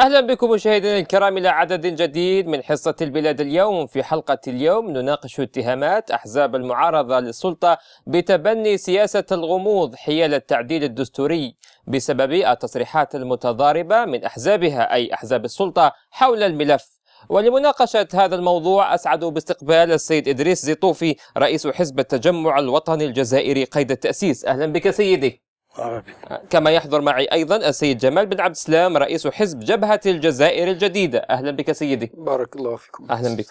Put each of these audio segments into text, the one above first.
أهلا بكم مشاهدينا الكرام إلى عدد جديد من حصة البلاد اليوم في حلقة اليوم نناقش اتهامات أحزاب المعارضة للسلطة بتبني سياسة الغموض حيال التعديل الدستوري بسبب التصريحات المتضاربة من أحزابها أي أحزاب السلطة حول الملف ولمناقشة هذا الموضوع أسعد باستقبال السيد إدريس زيطوفي رئيس حزب التجمع الوطني الجزائري قيد التأسيس أهلا بك سيدي كما يحضر معي أيضا السيد جمال بن عبد السلام رئيس حزب جبهة الجزائر الجديدة أهلا بك سيدي بارك الله فيكم أهلا بك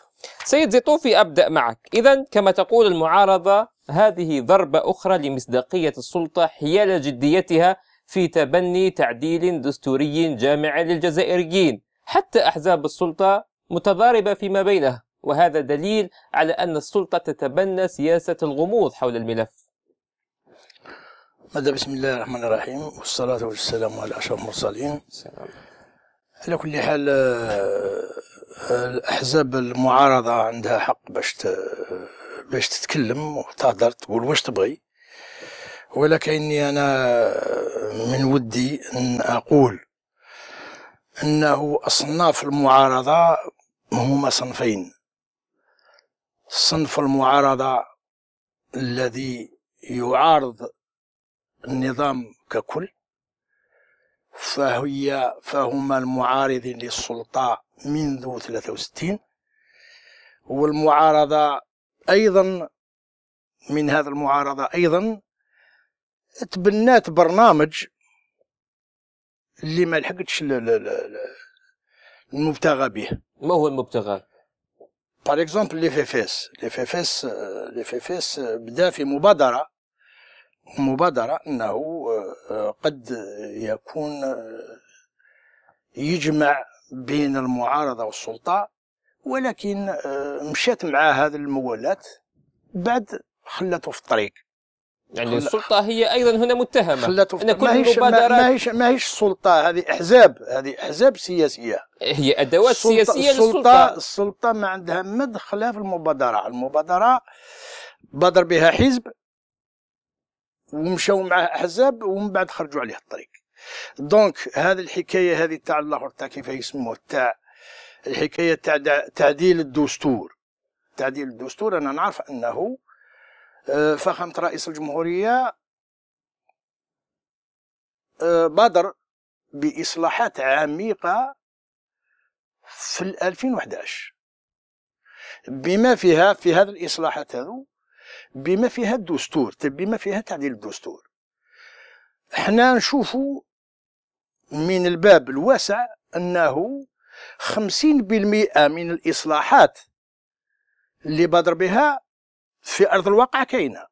سيد زيطوفي أبدأ معك إذا كما تقول المعارضة هذه ضربة أخرى لمصداقية السلطة حيال جديتها في تبني تعديل دستوري جامع للجزائريين حتى أحزاب السلطة متضاربة فيما بينها وهذا دليل على أن السلطة تتبنى سياسة الغموض حول الملف ماذا بسم الله الرحمن الرحيم والصلاة والسلام على أشرف المرسلين على كل حال آه، آه، الأحزاب المعارضة عندها حق باش باش تتكلم وتهضر تقول واش تبغي ولكني أنا آه، من ودي أن أقول أنه أصناف المعارضة هما صنفين صنف المعارضة الذي يعارض النظام ككل فهي فهما المعارضين للسلطة منذ 63 والمعارضة أيضا من هذا المعارضة أيضا تبنات برنامج اللي ما لحقتش المبتغى به ما هو المبتغى؟ باغ اكزومبل لي فيس لي فيس لي فيس بدا في مبادرة مبادرة أنه آه، آه، قد يكون آه، يجمع بين المعارضة والسلطة ولكن مشات مع هذا المولات بعد خلته في الطريق يعني خل... السلطة هي أيضا هنا متهمة خلته في أن كل ما هيش المبادرات ما هيش, ما هيش السلطة هذه أحزاب هذه أحزاب سياسية هي أدوات السلطة سياسية السلطة للسلطة السلطة ما عندها مدخل في المبادرة المبادرة بادر بها حزب ومشاو معاه احزاب ومن بعد خرجوا عليه الطريق دونك هذه الحكايه هذه تاع الاخر تاع كيف يسموه تاع الحكايه تاع تعديل الدستور تعديل الدستور انا نعرف انه آه، فخامه رئيس الجمهوريه آه، بادر باصلاحات عميقه في 2011 بما فيها في هذه الاصلاحات هذو بما فيها الدستور بما فيها تعديل الدستور احنا نشوفوا من الباب الواسع انه 50% من الاصلاحات اللي بادر بها في ارض الواقع كاينه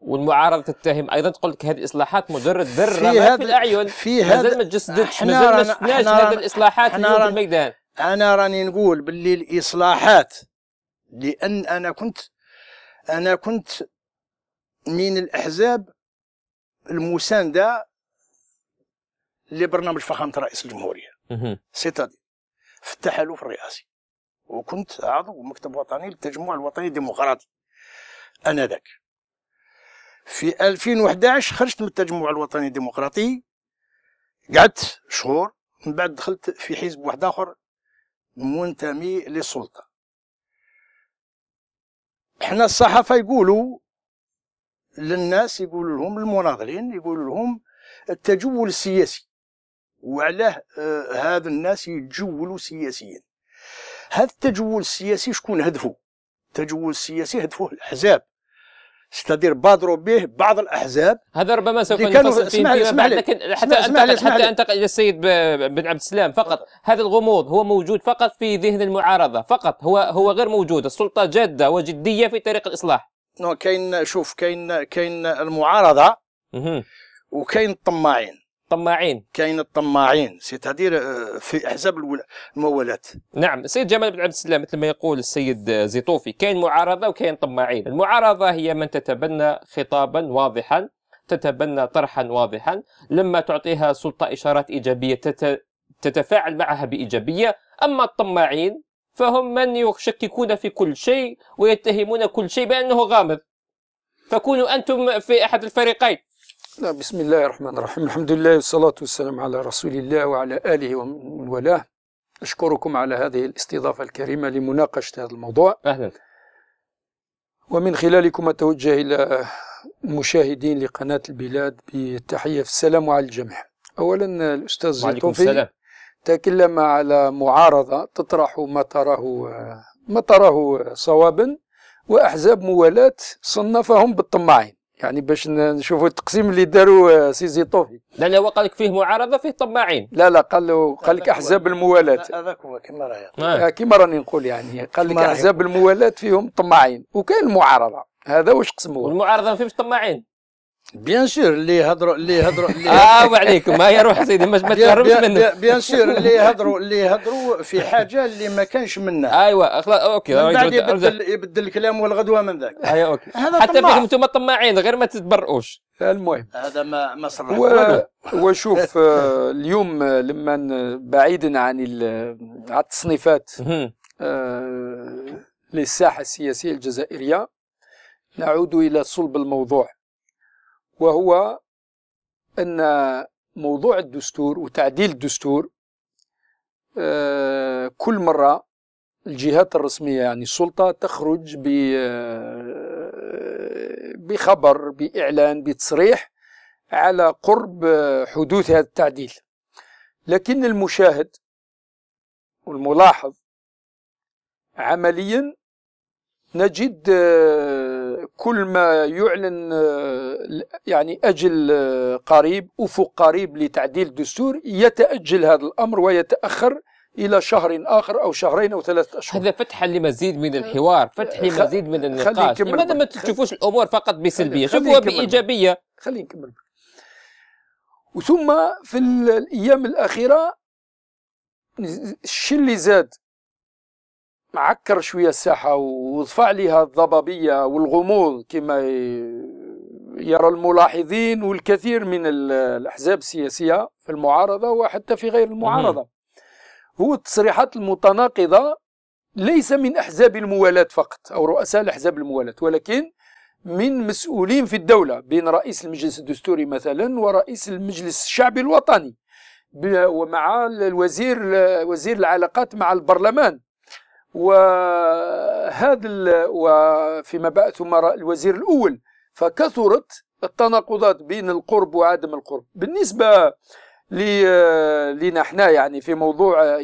والمعارضه تتهم ايضا تقول لك هذه الاصلاحات مجرد ذره في, في الاعين في هذا مازال ما تجسدتش ما شفناش هذه الاصلاحات في الميدان انا راني نقول باللي الاصلاحات لان انا كنت أنا كنت من الأحزاب المساندة لبرنامج فخامة رئيس الجمهورية سيتادي في التحالف الرئاسي وكنت عضو مكتب وطني للتجمع الوطني الديمقراطي انذاك في 2011 خرجت من التجمع الوطني الديمقراطي قعدت شهور من بعد دخلت في حزب واحد اخر منتمي للسلطه احنا الصحافه يقولوا للناس يقول لهم المناضلين يقول لهم التجول السياسي وعلاه آه، هذا الناس يتجولوا سياسيا هذا التجول السياسي شكون هدفه التجول السياسي هدفه الاحزاب استدير بادروا به بعض الاحزاب هذا ربما سوف نفصل فيه اسمح لي لكن حتى اسمح أنتقل اسمح حتى انتقل الى السيد بن عبد السلام فقط هذا الغموض هو موجود فقط في ذهن المعارضه فقط هو هو غير موجود السلطه جاده وجديه في طريق الاصلاح كاين شوف كاين كاين المعارضه وكاين الطماعين طماعين كاين الطماعين سيتادير آه، في احزاب الموالات نعم السيد جمال بن عبد السلام مثل ما يقول السيد آه، زيطوفي كاين معارضه وكاين طماعين المعارضه هي من تتبنى خطابا واضحا تتبنى طرحا واضحا لما تعطيها السلطه اشارات ايجابيه تت... تتفاعل معها بايجابيه اما الطماعين فهم من يشككون في كل شيء ويتهمون كل شيء بانه غامض فكونوا انتم في احد الفريقين لا بسم الله الرحمن الرحيم الحمد لله والصلاة والسلام على رسول الله وعلى آله ومن والاه أشكركم على هذه الاستضافة الكريمة لمناقشة هذا الموضوع أهلا ومن خلالكم أتوجه إلى المشاهدين لقناة البلاد بالتحية في السلام على الجميع أولا الأستاذ زيتوفي تكلم على معارضة تطرح ما تراه ما تراه صوابا وأحزاب موالاة صنفهم بالطماعين يعني باش نشوفوا التقسيم اللي داروا آه، سي زيطوفي طوفي لان هو قال لك فيه معارضه فيه طماعين لا لا قال له قال لك احزاب الموالاه هذاك هو كما راهي آه. آه، كما راني نقول يعني قال لك احزاب الموالاه فيهم طماعين وكاين المعارضه هذا واش قسموه المعارضه ما فيهمش طماعين بيان سور اللي يهضروا اللي يهضروا اللي اه وعليكم ما آه، يروح سيدي ما تهربش منه بيان سور اللي يهضروا اللي يهضروا في حاجه اللي ما كانش منها ايوا خلاص اوكي من بعد يبدل يبدل الكلام والغدوه من ذاك ايوا اوكي حتى فيكم انتم طماعين غير ما تتبرؤوش المهم هذا ما ما صرح وشوف آه، اليوم آه، لما بعيدا عن التصنيفات للساحه السياسيه الجزائريه نعود الى صلب الموضوع وهو أن موضوع الدستور وتعديل الدستور آه، كل مرة الجهات الرسمية يعني السلطة تخرج آه، بخبر بإعلان بتصريح على قرب حدوث هذا التعديل لكن المشاهد والملاحظ عمليا نجد آه، كل ما يعلن آه، يعني أجل آه، قريب أفق قريب لتعديل الدستور يتأجل هذا الأمر ويتأخر الى شهر اخر او شهرين او ثلاثة اشهر هذا فتحا لمزيد من الحوار فتح لمزيد من النقاش لماذا ما تشوفوش الامور فقط بسلبيه شوفوها بايجابيه خلينا نكمل وثم في الايام الاخيره الشيء اللي زاد عكر شويه الساحه وضفع لها الضبابيه والغموض كما يرى الملاحظين والكثير من الاحزاب السياسيه في المعارضه وحتى في غير المعارضه هو التصريحات المتناقضه ليس من احزاب الموالاه فقط او رؤساء الاحزاب الموالاه ولكن من مسؤولين في الدوله بين رئيس المجلس الدستوري مثلا ورئيس المجلس الشعبي الوطني ومع الوزير وزير العلاقات مع البرلمان وهذا وفيما بعد ثم الوزير الأول فكثرت التناقضات بين القرب وعدم القرب بالنسبة لنا احنا يعني في موضوع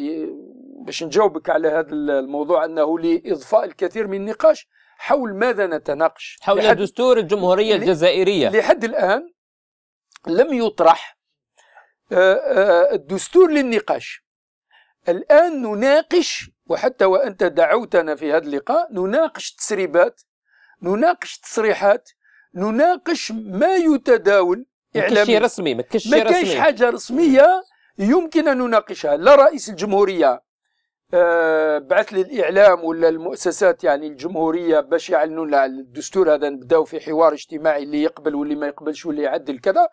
باش نجاوبك على هذا الموضوع أنه لإضفاء الكثير من النقاش حول ماذا نتناقش حول دستور الجمهورية الجزائرية لحد الآن لم يطرح آه، آه، الدستور للنقاش الآن نناقش وحتى وأنت دعوتنا في هذا اللقاء نناقش تسريبات نناقش تصريحات نناقش ما يتداول إعلاميا رسمي ما كاينش رسمي ما حاجة رسمية يمكن أن نناقشها لا رئيس الجمهورية آه، بعث للإعلام ولا المؤسسات يعني الجمهورية باش يعلنوا الدستور هذا نبداو في حوار اجتماعي اللي يقبل واللي ما يقبلش واللي يعدل كذا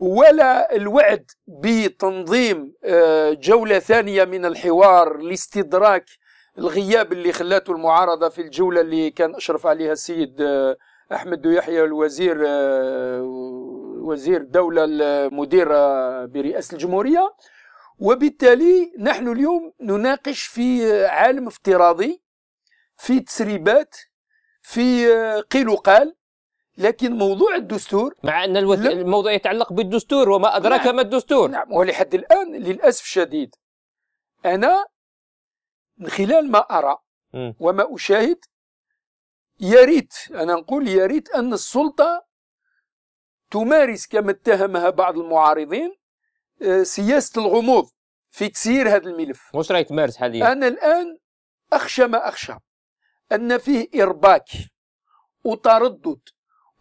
ولا الوعد بتنظيم آه، جولة ثانية من الحوار لاستدراك الغياب اللي خلاته المعارضة في الجولة اللي كان أشرف عليها السيد آه، أحمد يحيى الوزير آه، وزير دولة المدير برئاسة الجمهورية وبالتالي نحن اليوم نناقش في عالم افتراضي في تسريبات في قيل وقال لكن موضوع الدستور مع ان الوث... الموضوع يتعلق بالدستور وما ادراك نعم. ما الدستور نعم ولحد الان للاسف الشديد انا من خلال ما ارى م. وما اشاهد يا ريت انا نقول يا ريت ان السلطه تمارس كما اتهمها بعض المعارضين آه، سياسه الغموض في تسيير هذا الملف واش راهي تمارس حاليا انا الان اخشى ما اخشى ان فيه ارباك وتردد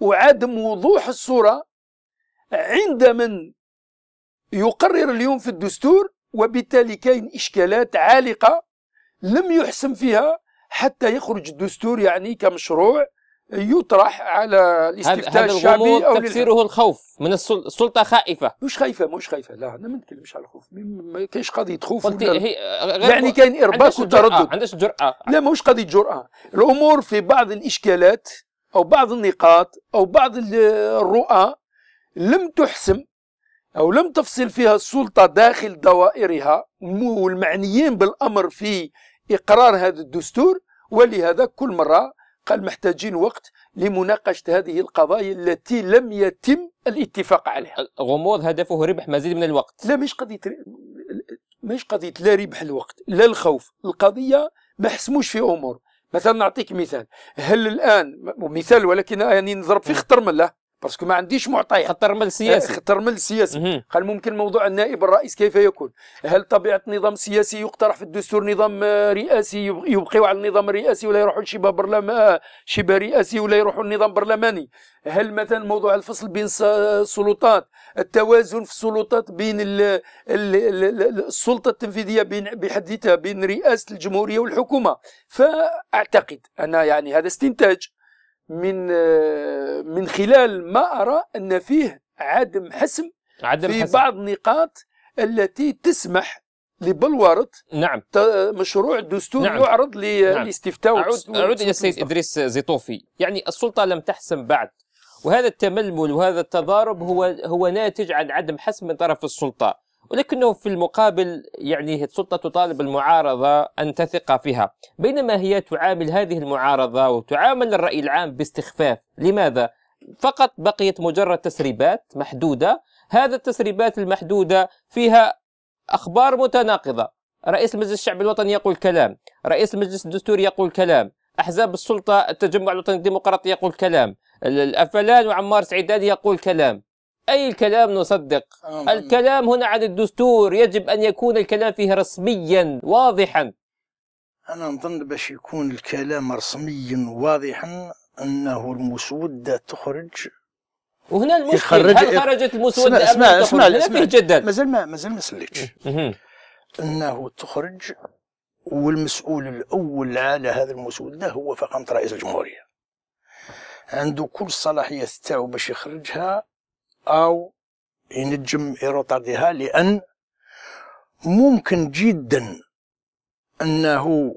وعدم وضوح الصورة عند من يقرر اليوم في الدستور وبالتالي كاين إشكالات عالقة لم يحسم فيها حتى يخرج الدستور يعني كمشروع يطرح على الاستفتاء الشعبي او تفسيره الخوف من السلطه خايفه مش خايفه مش خايفه لا انا ما نتكلمش على الخوف ما كاينش قضيه خوف يعني كاين ارباك وتردد عندهاش جرأة لا ماهوش قضيه جرأة الامور في بعض الاشكالات أو بعض النقاط أو بعض الرؤى لم تحسم أو لم تفصل فيها السلطة داخل دوائرها والمعنيين بالأمر في إقرار هذا الدستور ولهذا كل مرة قال محتاجين وقت لمناقشة هذه القضايا التي لم يتم الاتفاق عليها غموض هدفه ربح مزيد من الوقت لا مش قضية مش قضية لا ربح الوقت لا الخوف القضية ما حسموش في أمور مثلا نعطيك مثال هل الآن مثال ولكن يعني نضرب في نعم. خطر من له باسكو ما عنديش معطيات خطرمل آه، سياسي خطرمل سياسي قال ممكن موضوع النائب الرئيس كيف يكون هل طبيعه نظام سياسي يقترح في الدستور نظام آه، رئاسي يبقيو على النظام الرئاسي ولا يروحوا لشبه برلمان آه، شبه رئاسي ولا يروحوا لنظام برلماني هل مثلا موضوع الفصل بين السلطات التوازن في السلطات بين الـ الـ الـ السلطه التنفيذيه بين بحد ذاتها بين رئاسه الجمهوريه والحكومه فاعتقد انا يعني هذا استنتاج من آه، من خلال ما ارى ان فيه عدم حسم عدم في حسم. بعض النقاط التي تسمح لبلورت نعم مشروع دستور نعم. يعرض للاستفتاء نعم. أعود, أعود إلى السيد إدريس زيطوفي يعني السلطة لم تحسم بعد وهذا التململ وهذا التضارب هو هو ناتج عن عدم حسم من طرف السلطة ولكنه في المقابل يعني السلطة تطالب المعارضة أن تثق فيها بينما هي تعامل هذه المعارضة وتعامل الرأي العام باستخفاف لماذا؟ فقط بقيت مجرد تسريبات محدودة هذا التسريبات المحدودة فيها أخبار متناقضة رئيس المجلس الشعب الوطني يقول كلام رئيس المجلس الدستوري يقول كلام أحزاب السلطة التجمع الوطني الديمقراطي يقول كلام الأفلان وعمار سعيدان يقول كلام أي كلام نصدق الكلام هنا عن الدستور يجب أن يكون الكلام فيه رسميا واضحا أنا نظن باش يكون الكلام رسميا واضحا أنه المسودة تخرج وهنا المشكل يخرج هل خرجت المسودة اسمع اسمع اسمع, اسمع, اسمع مازال ما مازال ما سليتش أنه تخرج والمسؤول الأول على هذا المسودة هو فخامة رئيس الجمهورية عنده كل الصلاحيات تاعو باش يخرجها أو ينجم يروطارديها لأن ممكن جدا أنه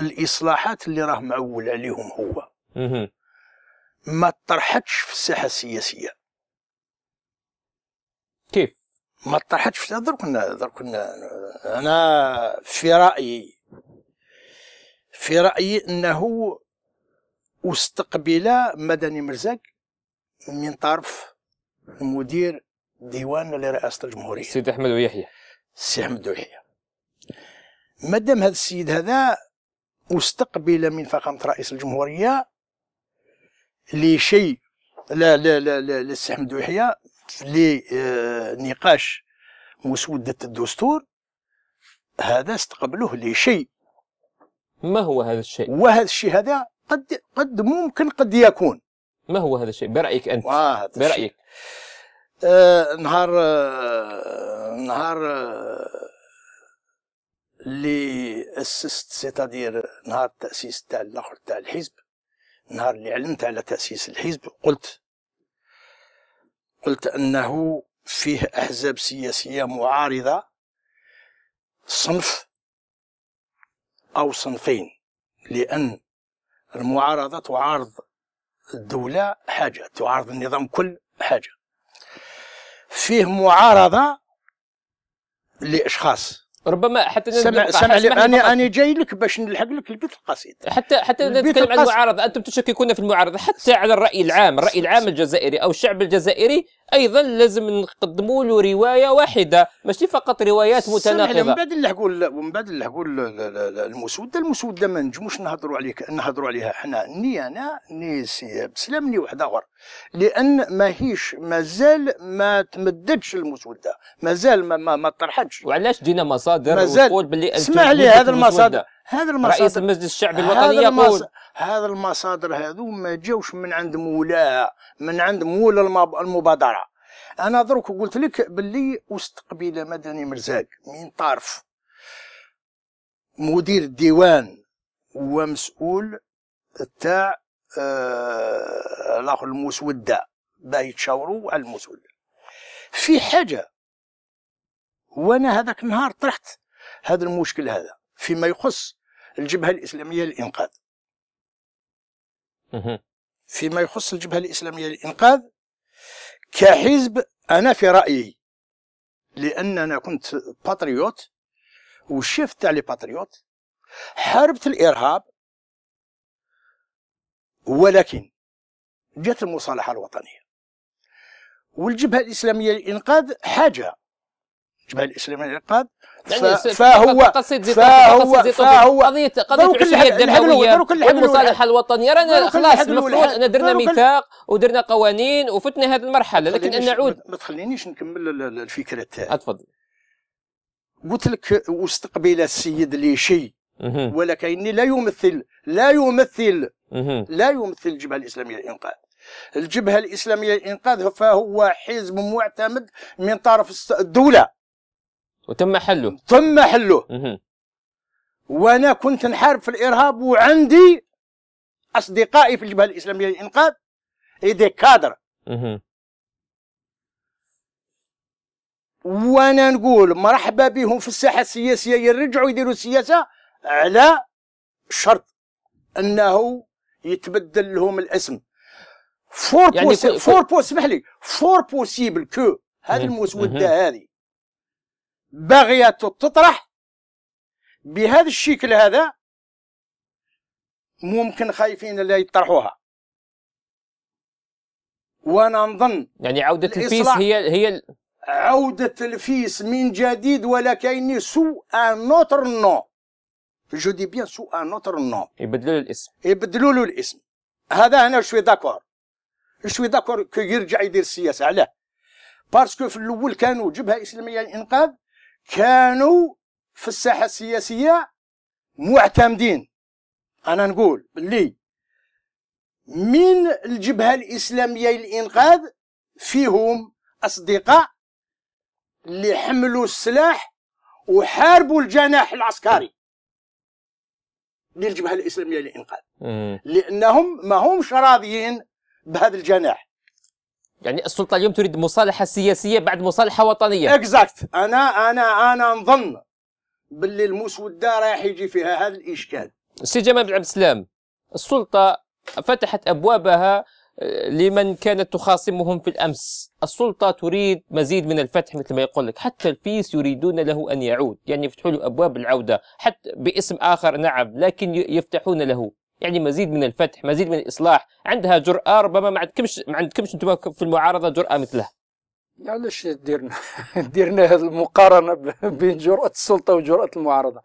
الإصلاحات اللي راه معول عليهم هو ما طرحتش في الساحة السياسية كيف؟ ما طرحتش في درك درك أنا في رأيي في رأيي أنه استقبل مدني مرزاق من طرف مدير ديوان لرئاسه الجمهوريه السيد احمد ويحيى السي احمد ويحيى مدام هذا السيد هذا استقبل من فخامه رئيس الجمهوريه لشيء لا لا لا لا للسي احمد ويحيى لنقاش مسوده الدستور هذا استقبله لشيء ما هو هذا الشيء؟ وهذا الشيء هذا قد قد ممكن قد يكون ما هو هذا الشيء برأيك أنت برأيك آه نهار آه، نهار آه، اللي أسست سيتادير نهار التأسيس تاع الآخر تاع الحزب نهار اللي علمت على تأسيس الحزب قلت قلت أنه فيه أحزاب سياسية معارضة صنف أو صنفين لأن المعارضة تعارض الدولة حاجة تعارض النظام كل حاجة فيه معارضة لأشخاص ربما حتى سمع سمع لي انا انا جاي لك باش نلحق لك البيت القصيد حتى حتى نتكلم عن المعارضه انتم تشككون في المعارضه حتى على الراي العام الراي العام الجزائري او الشعب الجزائري ايضا لازم نقدموا له روايه واحده ماشي فقط روايات متناقضه من بعد نلحقوا ومن بعد نلحقوا المسوده المسوده ما نجموش نهضروا عليك نهضروا عليها حنا ني انا ني سي بسلام ني واحد اخر لان ماهيش مازال ما تمددش المسوده مازال ما ما, ما طرحتش وعلاش جينا مصر المصادر وتقول باللي اسمع لي هذا المصادر هذا المصادر رئيس المجلس الشعبي الوطني يقول هذا المصادر هذو ما جاوش من عند مولاها من عند مولى المبادره انا درك قلت لك باللي وسط قبيله مدني مرزاق من طرف مدير الديوان ومسؤول تاع آه الاخر المسوده باه يتشاوروا على المسوده في حاجه وانا هذاك النهار طرحت هذا المشكل هذا فيما يخص الجبهه الاسلاميه للانقاذ فيما يخص الجبهه الاسلاميه للانقاذ كحزب انا في رايي لان انا كنت باتريوت والشيف تاع لي باتريوت حاربت الارهاب ولكن جات المصالحه الوطنيه والجبهه الاسلاميه للانقاذ حاجه الجبهه الاسلاميه للانقاذ فهو قصيد زيتون فهو فهو قضيه قضيه الحريه الدمويه والمصالحه الوطنيه رانا خلاص المفروض انا درنا ميثاق ودرنا قوانين وفتنا هذه المرحله لكن ان نعود ما تخلينيش نكمل الفكره تاعي تفضل قلت لك واستقبل السيد لي شيء ولكني لا يمثل لا يمثل لا يمثل الجبهه الاسلاميه للانقاذ الجبهه الاسلاميه للانقاذ فهو حزب معتمد من طرف الدوله وتم حله تم حله مه. وانا كنت نحارب في الارهاب وعندي اصدقائي في الجبهه الاسلاميه للانقاذ دي كادر مه. وانا نقول مرحبا بهم في الساحه السياسيه يرجعوا يديروا السياسه على شرط انه يتبدل لهم الاسم فور يعني بوس... فور اسمح لي فور بوسيبل كو هذه المسوده هذه باغية تطرح بهذا الشكل هذا ممكن خايفين لا يطرحوها وانا نظن يعني عودة الفيس هي هي عودة الفيس من جديد ولا سو ان اوتر نو جو دي بيان ان اوتر نو يبدلوا له الاسم يبدلوا له الاسم هذا انا شوي داكور شوي داكور كيرجع يدير السياسه علاه باسكو في الاول كانوا جبهه اسلاميه للانقاذ كانوا في الساحه السياسيه معتمدين انا نقول اللي من الجبهه الاسلاميه للانقاذ فيهم اصدقاء اللي حملوا السلاح وحاربوا الجناح العسكري للجبهه الاسلاميه للانقاذ لانهم ما همش راضيين بهذا الجناح يعني السلطه اليوم تريد مصالحه سياسيه بعد مصالحه وطنيه اكزاكت انا انا انا نظن باللي المسوده رايح يجي فيها هذا الاشكال سي جمال بن عبد السلام السلطه فتحت ابوابها آه، لمن كانت تخاصمهم في الامس السلطه تريد مزيد من الفتح مثل ما يقول لك حتى الفيس يريدون له ان يعود يعني يفتحوا له ابواب العوده حتى باسم اخر نعم لكن يفتحون له يعني مزيد من الفتح مزيد من الاصلاح عندها جراه ربما ما عندكمش ما عندكمش انتم في المعارضه جراه مثلها يعني علاش ديرنا ديرنا هذه المقارنه بين جرأة السلطه وجرأة المعارضه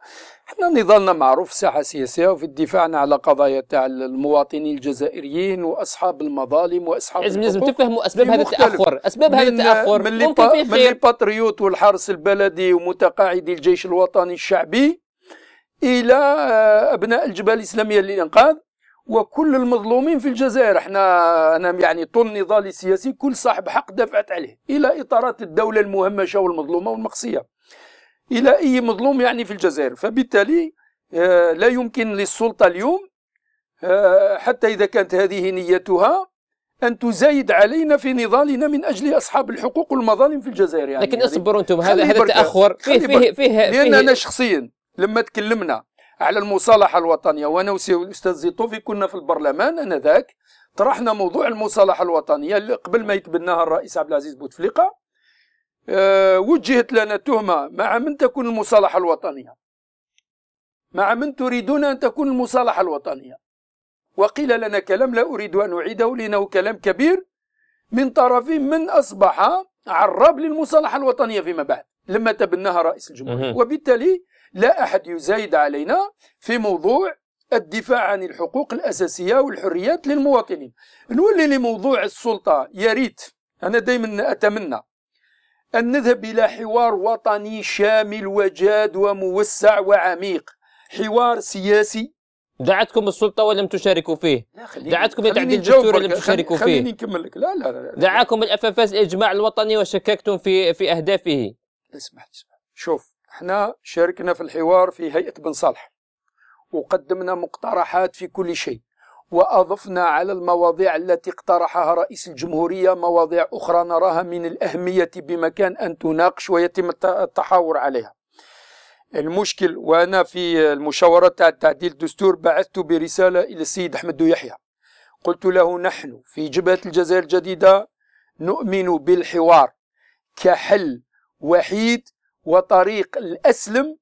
احنا نضالنا معروف في الساحه السياسيه وفي دفاعنا على قضايا تاع المواطنين الجزائريين واصحاب المظالم واصحاب لازم لازم تفهموا اسباب هذا التاخر اسباب هذا التاخر من, من, من الباتريوت والحرس البلدي ومتقاعدي الجيش الوطني الشعبي الى ابناء الجبهه الاسلاميه للانقاذ وكل المظلومين في الجزائر احنا انا يعني طول النضال السياسي كل صاحب حق دافعت عليه الى اطارات الدوله المهمشه والمظلومه والمقصيه الى اي مظلوم يعني في الجزائر فبالتالي آه، لا يمكن للسلطه اليوم آه، حتى اذا كانت هذه نيتها ان تزايد علينا في نضالنا من اجل اصحاب الحقوق والمظالم في الجزائر يعني لكن يعني اصبروا انتم هذا هذا تاخر فيه فيه فيه, فيه لان انا شخصيا لما تكلمنا على المصالحة الوطنية وأنا والأستاذ زيطوفي كنا في البرلمان أنذاك طرحنا موضوع المصالحة الوطنية اللي قبل ما يتبناها الرئيس عبد العزيز بوتفليقة آه، وجهت لنا تهمة مع من تكون المصالحة الوطنية مع من تريدون أن تكون المصالحة الوطنية وقيل لنا كلام لا أريد أن أعيده لأنه كلام كبير من طرف من أصبح عراب للمصالحة الوطنية فيما بعد لما تبناها رئيس الجمهورية وبالتالي لا أحد يزايد علينا في موضوع الدفاع عن الحقوق الأساسية والحريات للمواطنين نولي لموضوع السلطة يا ريت أنا دائما أتمنى أن نذهب إلى حوار وطني شامل وجاد وموسع وعميق حوار سياسي دعتكم السلطه ولم تشاركوا فيه لا دعتكم لتعديل الدستور ولم تشاركوا خليني فيه خليني نكمل لك لا لا لا دعاكم الاف اف اس الاجماع الوطني وشككتم في في اهدافه اسمح اسمح شوف احنا شاركنا في الحوار في هيئة بن صالح وقدمنا مقترحات في كل شيء وأضفنا على المواضيع التي اقترحها رئيس الجمهورية مواضيع أخرى نراها من الأهمية بمكان أن تناقش ويتم التحاور عليها المشكل وأنا في المشاورة تاع تعديل الدستور بعثت برسالة إلى السيد أحمد يحيى قلت له نحن في جبهة الجزائر الجديدة نؤمن بالحوار كحل وحيد وطريق الأسلم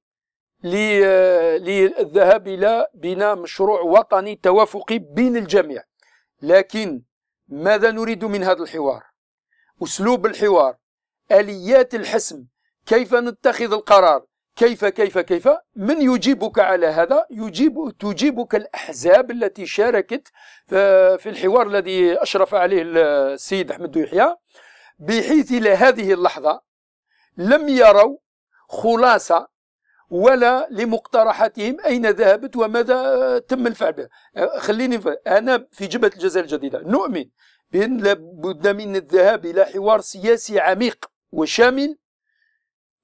للذهاب إلى بناء مشروع وطني توافقي بين الجميع لكن ماذا نريد من هذا الحوار أسلوب الحوار آليات الحسم كيف نتخذ القرار كيف كيف كيف من يجيبك على هذا يجيب تجيبك الأحزاب التي شاركت في الحوار الذي أشرف عليه السيد أحمد يحيى بحيث إلى هذه اللحظة لم يروا خلاصة ولا لمقترحاتهم أين ذهبت وماذا تم الفعل بها آه، خليني فعل. أنا في جبهة الجزائر الجديدة نؤمن بأن لابد من الذهاب إلى حوار سياسي عميق وشامل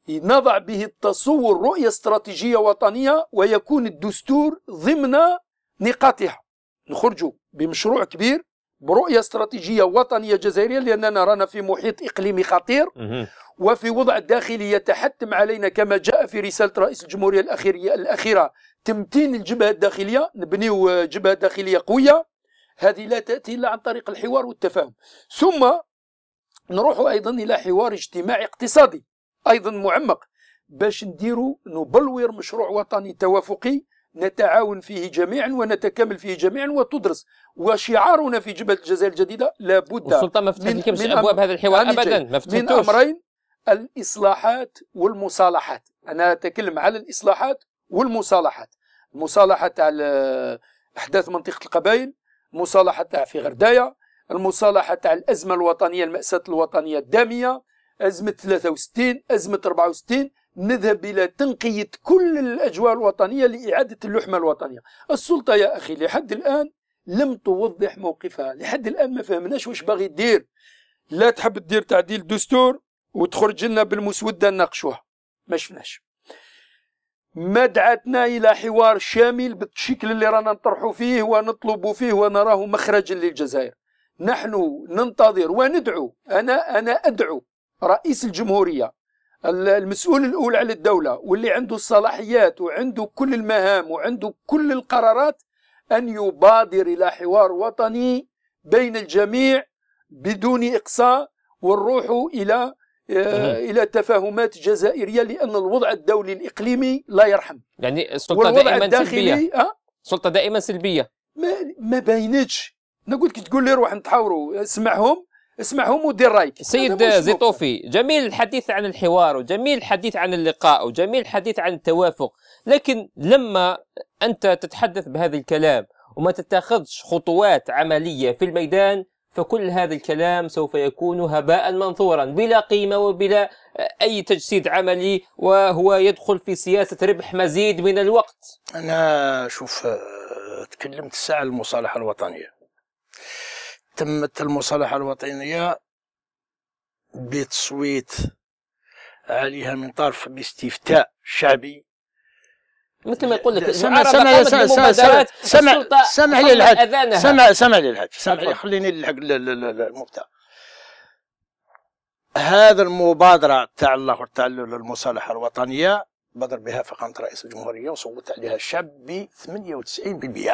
نضع به التصور رؤية استراتيجية وطنية ويكون الدستور ضمن نقاطها نخرج بمشروع كبير برؤية استراتيجية وطنية جزائرية لأننا رانا في محيط إقليمي خطير وفي وضع داخلي يتحتم علينا كما جاء في رسالة رئيس الجمهورية الأخيرة, الأخيرة تمتين الجبهة الداخلية نبنيو جبهة داخلية قوية هذه لا تأتي إلا عن طريق الحوار والتفاهم ثم نروح أيضا إلى حوار اجتماعي اقتصادي أيضا معمق باش نديروا نبلور مشروع وطني توافقي نتعاون فيه جميعا ونتكامل فيه جميعا وتدرس وشعارنا في جبهه الجزائر الجديده لابد السلطه ما فتحت ابواب هذا الحوار ابدا ما فتحتوش من امرين الإصلاحات والمصالحات أنا أتكلم على الإصلاحات والمصالحات المصالحة تاع أحداث منطقة القبائل المصالحة تاع في غرداية المصالحة تاع الأزمة الوطنية المأساة الوطنية الدامية أزمة 63 أزمة 64 نذهب إلى تنقية كل الأجواء الوطنية لإعادة اللحمة الوطنية السلطة يا أخي لحد الآن لم توضح موقفها لحد الآن ما فهمناش واش باغي دير لا تحب تدير تعديل دستور وتخرج لنا بالمسودة نناقشوها ما شفناش ما دعتنا الى حوار شامل بالشكل اللي رانا نطرحوا فيه ونطلب فيه ونراه مخرجا للجزائر نحن ننتظر وندعو انا انا ادعو رئيس الجمهوريه المسؤول الاول على الدوله واللي عنده الصلاحيات وعنده كل المهام وعنده كل القرارات ان يبادر الى حوار وطني بين الجميع بدون اقصاء ونروحوا الى آه، الى تفاهمات جزائريه لان الوضع الدولي الاقليمي لا يرحم يعني السلطه دائما سلبيه أه؟ السلطه دائما سلبيه ما ما باينتش انا قلت كي تقول لي روح نتحاوروا اسمعهم اسمعهم ودير رايك سيد زيطوفي جميل الحديث عن الحوار وجميل الحديث عن اللقاء وجميل الحديث عن التوافق لكن لما انت تتحدث بهذا الكلام وما تتخذش خطوات عمليه في الميدان فكل هذا الكلام سوف يكون هباء منثورا بلا قيمة وبلا آه، أي تجسيد عملي وهو يدخل في سياسة ربح مزيد من الوقت أنا شوف آه، تكلمت الساعة المصالحة الوطنية تمت المصالحة الوطنية بتصويت عليها من طرف باستفتاء شعبي مثل ما يقول لك سمع سمع سمع سمع سمع سمع لي الحاج سمع سمع لي الحاج سمع لي خليني نلحق المبتدا هذا المبادره تاع الله تاع المصالحه الوطنيه بدر بها فخامه رئيس الجمهوريه وصوت عليها الشعب ب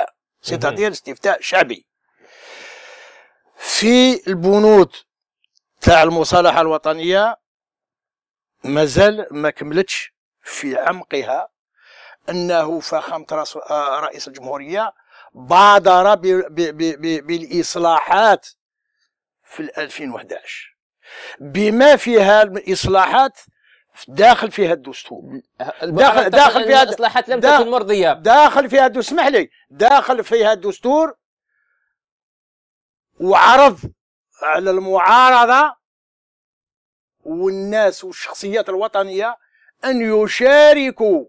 98% سيتادير استفتاء شعبي في البنود تاع المصالحه الوطنيه مازال ما كملتش في عمقها أنه فخامة آه، رئيس الجمهورية بادر بالإصلاحات في 2011 بما فيها الإصلاحات داخل فيها الدستور داخل داخل فيها الاصلاحات لم تكن مرضيه داخل فيها اسمح لي داخل فيها الدستور وعرض على المعارضه والناس والشخصيات الوطنيه ان يشاركوا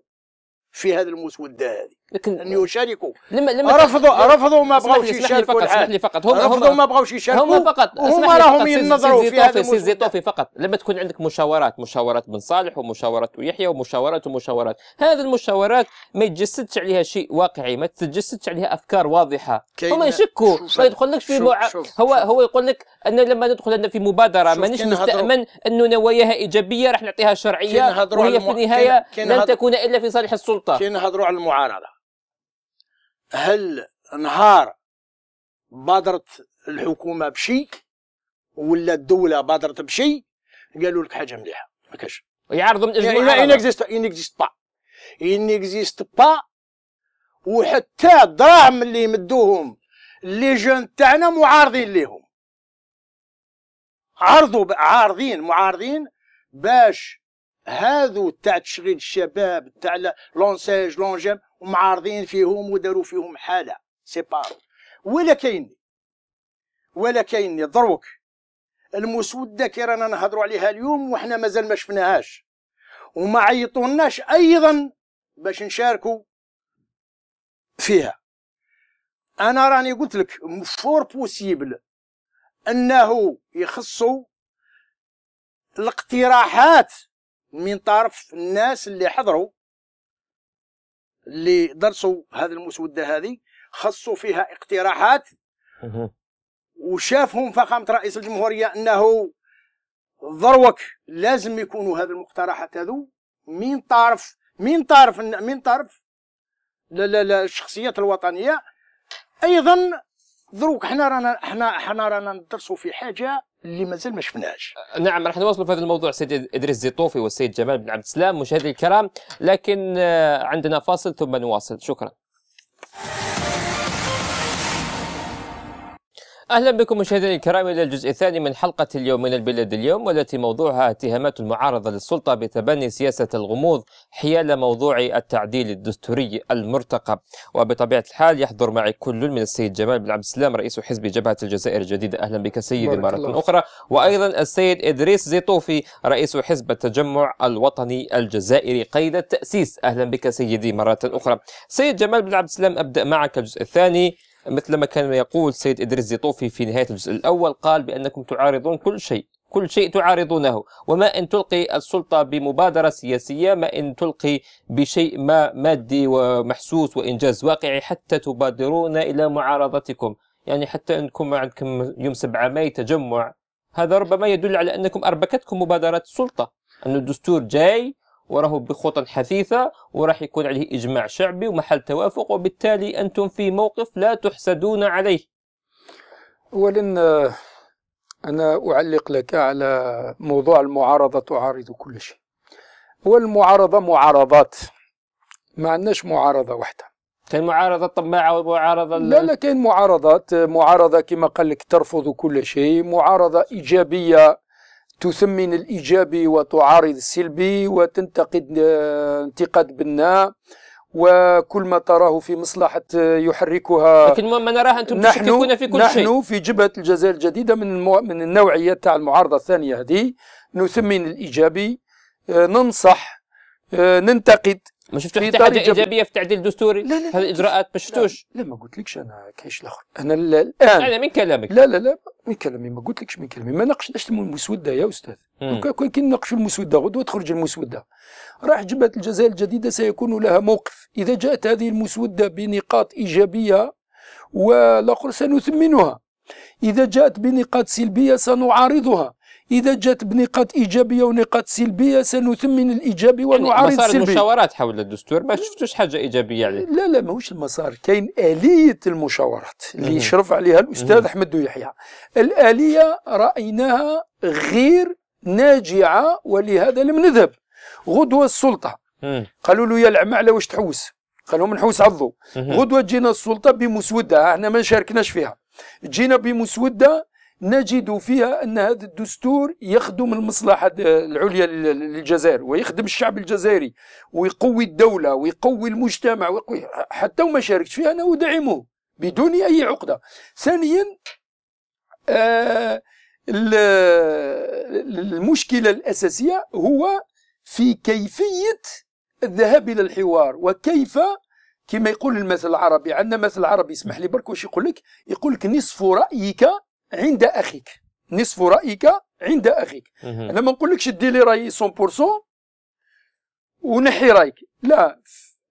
في هذه المسودة هذه لكن ان يشاركوا لما لما رفضوا رفضوا ما بغاوش يشاركوا اسمح لي فقط هم رفضوا ما بغاوش يشاركوا هم فقط هم راهم ينظروا في هذا سي زيطوفي فقط لما تكون عندك مشاورات مشاورات بن صالح ومشاورات يحيى ومشاورات ومشاورات هذه المشاورات ما يتجسدش عليها شيء واقعي ما تتجسدش عليها افكار واضحه هما يشكوا ما يدخلكش في شوف هو هو يقول لك ان لما ندخل انا في مبادره مانيش مستامن انه نواياها ايجابيه راح نعطيها شرعيه وهي في النهايه لن تكون الا في صالح السلطه كي نهضروا على المعارضه هل نهار بادرت الحكومه بشي ولا الدوله بادرت بشي قالوا لك حاجه مليحه ما كاش يعرضوا من اجل ان اكزيست ان اكزيست با ان اكزيست با وحتى الدراهم اللي يمدوهم لي جون تاعنا معارضين ليهم عرضوا عارضين معارضين باش هذو تاع تشغيل الشباب تاع لونسيج لونجيم ومعارضين فيهم وداروا فيهم حاله سيبارو ولا كاين ولا كاين دروك المسوده كي رانا نهضروا عليها اليوم وحنا مازال ما شفناهاش وما عيطوناش ايضا باش نشاركوا فيها انا راني قلت لك فور بوسيبل انه يخصوا الاقتراحات من طرف الناس اللي حضروا اللي درسوا هذه المسوده هذه خصوا فيها اقتراحات وشافهم فخامه رئيس الجمهوريه انه ضروك لازم يكونوا هذه المقترحات هذو من طرف من طرف من طرف الشخصيات الوطنيه ايضا دروك حنا رانا حنا حنا رانا ندرسوا في حاجه اللي مازال ما شفناهاش أه، نعم راح نواصلوا في هذا الموضوع سيد ادريس زيطوفي والسيد جمال بن عبد السلام مشاهدي الكرام لكن أه، عندنا فاصل ثم نواصل شكرا اهلا بكم مشاهدينا الكرام الى الجزء الثاني من حلقه اليوم من البلاد اليوم والتي موضوعها اتهامات المعارضه للسلطه بتبني سياسه الغموض حيال موضوع التعديل الدستوري المرتقب وبطبيعه الحال يحضر معي كل من السيد جمال بن عبد السلام رئيس حزب جبهه الجزائر الجديده اهلا بك سيدي مره الله. اخرى وايضا السيد ادريس زيطوفي رئيس حزب التجمع الوطني الجزائري قيد التاسيس اهلا بك سيدي مره اخرى سيد جمال بن عبد السلام ابدا معك الجزء الثاني مثل ما كان يقول السيد إدريس زيطوفي في نهاية الجزء الأول قال بأنكم تعارضون كل شيء كل شيء تعارضونه وما ان تلقي السلطه بمبادره سياسيه ما ان تلقي بشيء ما مادي ومحسوس وانجاز واقعي حتى تبادرون الى معارضتكم يعني حتى انكم عندكم يوم 7 ماي تجمع هذا ربما يدل على انكم اربكتكم مبادرات السلطه ان الدستور جاي وراه بخطى حثيثة وراح يكون عليه إجماع شعبي ومحل توافق وبالتالي أنتم في موقف لا تحسدون عليه أولا آه، أنا أعلق لك على موضوع المعارضة تعارض كل شيء والمعارضة معارضات ما عندناش معارضة واحدة كان معارضة طماعة ومعارضة لا لا كاين معارضات معارضة كما قال لك ترفض كل شيء معارضة إيجابية تثمن الإيجابي وتعارض السلبي وتنتقد آه، انتقاد بناء وكل ما تراه في مصلحة آه، يحركها لكن ما نراه أنتم تشككون في كل نحن شيء نحن في جبهة الجزائر الجديدة من المو... من النوعية تاع المعارضة الثانية هذه نثمن الإيجابي آه، ننصح آه، ننتقد ما شفتوش حتى حاجه ايجابيه في التعديل الدستوري لا لا هذه الاجراءات ما شفتوش لا, لا ما قلتلكش انا كايش الاخر انا الان انا من كلامك لا لا لا من كلامي ما قلتلكش من كلامي ما ناقشناش المسوده يا استاذ كي نناقشوا المسوده غدوه تخرج المسوده راح جبهه الجزائر الجديده سيكون لها موقف اذا جاءت هذه المسوده بنقاط ايجابيه والاخر سنثمنها اذا جاءت بنقاط سلبيه سنعارضها إذا جاءت بنقاط إيجابية ونقاط سلبية سنثمن الإيجابي يعني ونعارض يعني السلبي المشاورات حول الدستور ما شفتوش حاجة إيجابية عليه يعني. لا لا ماهوش المسار كاين آلية المشاورات اللي يشرف عليها الأستاذ أحمد يحيى الآلية رأيناها غير ناجعة ولهذا لم نذهب غدوة السلطة قالوا له يا العمى على واش تحوس قالوا منحوس على عضو غدوة جينا السلطة بمسودة احنا ما شاركناش فيها جينا بمسودة نجد فيها أن هذا الدستور يخدم المصلحة العليا للجزائر ويخدم الشعب الجزائري ويقوي الدولة ويقوي المجتمع ويقوي حتى وما شاركت فيها أنا أدعمه بدون أي عقدة ثانيا آه، المشكلة الأساسية هو في كيفية الذهاب إلى الحوار وكيف كما يقول المثل العربي عندنا مثل عربي اسمح لي برك واش يقول لك يقول لك نصف رأيك عند اخيك نصف رايك عند اخيك انا ما نقولكش دير لي رايي 100% ونحي رايك لا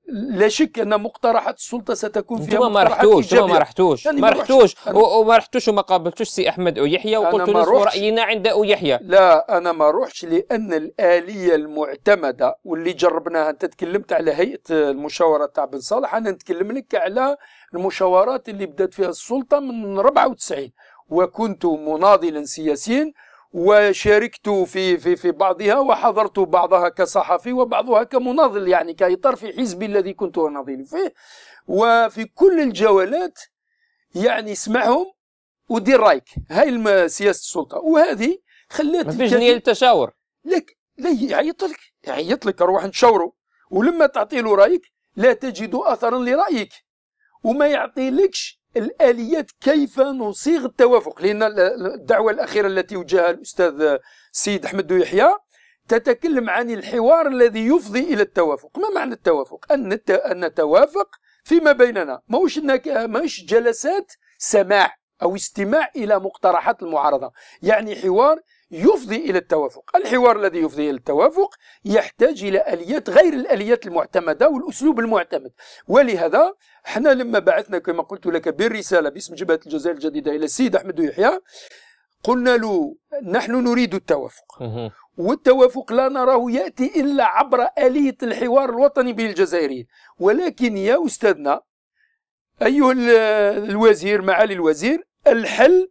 لا شك ان مقترحات السلطه ستكون فيها ما رحتوش يعني ما رحتوش ما رحتوش وما رحتوش وما قابلتوش سي احمد يحيى وقلت له راينا عند يحيى لا انا ما روحش لان الاليه المعتمده واللي جربناها انت تكلمت على هيئه المشاوره تاع بن صالح انا نتكلم لك على المشاورات اللي بدات فيها السلطه من 94 وكنت مناضلا سياسيا وشاركت في في في بعضها وحضرت بعضها كصحفي وبعضها كمناضل يعني كإطار في حزبي الذي كنت أناضل فيه وفي كل الجولات يعني اسمعهم ودير رايك هاي سياسة السلطة وهذه خلات ما فيش نية للتشاور لك لا يعيط لك يعيط لك روح نشاوروا ولما تعطي له رايك لا تجد اثرا لرايك وما يعطيلكش الآليات كيف نصيغ التوافق لأن الدعوة الأخيرة التي وجهها الأستاذ سيد أحمد يحيى تتكلم عن الحوار الذي يفضي إلى التوافق ما معنى التوافق؟ أن نتوافق فيما بيننا ماهوش ماهوش جلسات سماع أو استماع إلى مقترحات المعارضة يعني حوار يفضي إلى التوافق الحوار الذي يفضي إلى التوافق يحتاج إلى أليات غير الأليات المعتمدة والأسلوب المعتمد ولهذا احنا لما بعثنا كما قلت لك بالرسالة باسم جبهة الجزائر الجديدة إلى السيد أحمد يحيى قلنا له نحن نريد التوافق والتوافق لا نراه يأتي إلا عبر آلية الحوار الوطني بين الجزائريين ولكن يا أستاذنا أيها الوزير معالي الوزير الحل